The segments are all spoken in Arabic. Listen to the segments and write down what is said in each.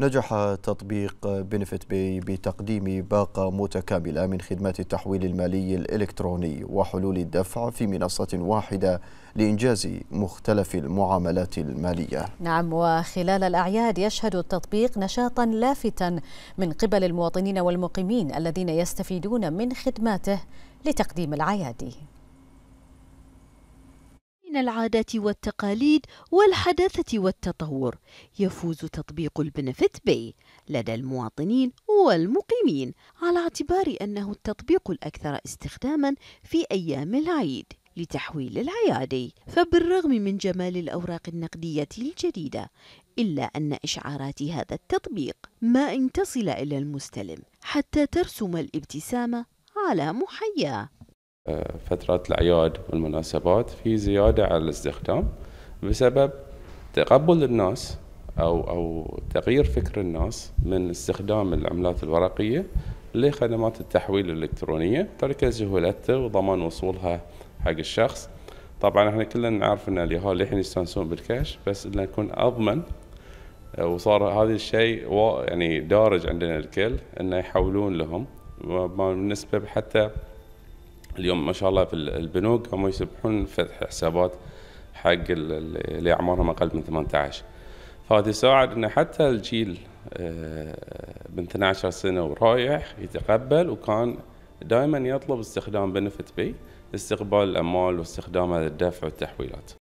نجح تطبيق بنفيت باي بتقديم باقة متكاملة من خدمات التحويل المالي الإلكتروني وحلول الدفع في منصة واحدة لإنجاز مختلف المعاملات المالية نعم وخلال الأعياد يشهد التطبيق نشاطا لافتا من قبل المواطنين والمقيمين الذين يستفيدون من خدماته لتقديم العيادي العادات والتقاليد والحداثة والتطور يفوز تطبيق البنفت بي لدى المواطنين والمقيمين على اعتبار أنه التطبيق الأكثر استخداما في أيام العيد لتحويل العيادي فبالرغم من جمال الأوراق النقدية الجديدة إلا أن إشعارات هذا التطبيق ما أن تصل إلى المستلم حتى ترسم الابتسامة على محياه فترات الأعياد والمناسبات في زيادة على الاستخدام بسبب تقبل الناس أو أو تغيير فكر الناس من استخدام العملات الورقية لخدمات التحويل الإلكترونية تركز سهولته وضمان وصولها حق الشخص طبعا احنا كلنا نعرف ان اليهال للحين يستانسون بالكاش بس انه نكون اضمن وصار هذا الشيء يعني دارج عندنا الكل انه يحولون لهم بالنسبه حتى اليوم ما شاء الله في البنوك هم يسبحون فتح حسابات حق اللي اعمارهم اقل من 18 فهذا يساعد ان حتى الجيل آه، من 12 سنه ورايح يتقبل وكان دائما يطلب استخدام بنفت بي لاستقبال الاموال واستخدامها للدفع والتحويلات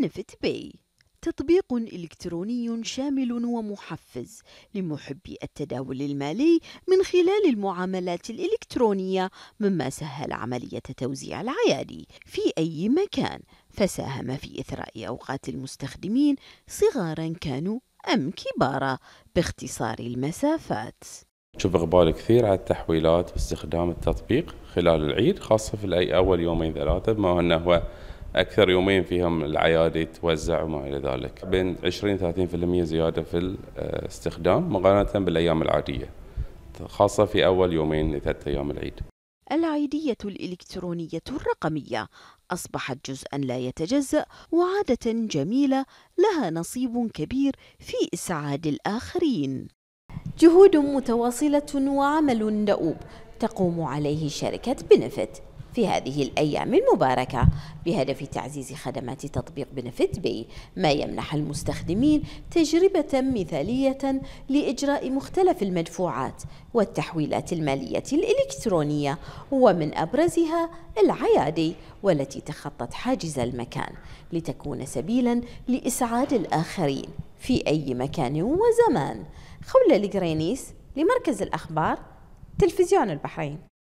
بنفت بي تطبيق إلكتروني شامل ومحفز لمحبي التداول المالي من خلال المعاملات الإلكترونية مما سهل عملية توزيع العيادي في أي مكان فساهم في إثراء أوقات المستخدمين صغارا كانوا أم كبارا باختصار المسافات شوف إقبال كثير على التحويلات باستخدام التطبيق خلال العيد خاصة في أول يومين ثلاثة بما أنه هو اكثر يومين فيهم العيادة يتوزع وما الى ذلك بين 20 30% زياده في الاستخدام مقارنه بالايام العاديه خاصه في اول يومين لثلاث ايام العيد العيدية الإلكترونية الرقمية أصبحت جزءا لا يتجزأ وعادة جميلة لها نصيب كبير في إسعاد الآخرين. جهود متواصلة وعمل دؤوب تقوم عليه شركة بنفت في هذه الأيام المباركة بهدف تعزيز خدمات تطبيق بنفت بي ما يمنح المستخدمين تجربة مثالية لإجراء مختلف المدفوعات والتحويلات المالية الإلكترونية ومن أبرزها العيادي والتي تخطت حاجز المكان لتكون سبيلا لإسعاد الآخرين في أي مكان وزمان خولة الجرينيس لمركز الأخبار تلفزيون البحرين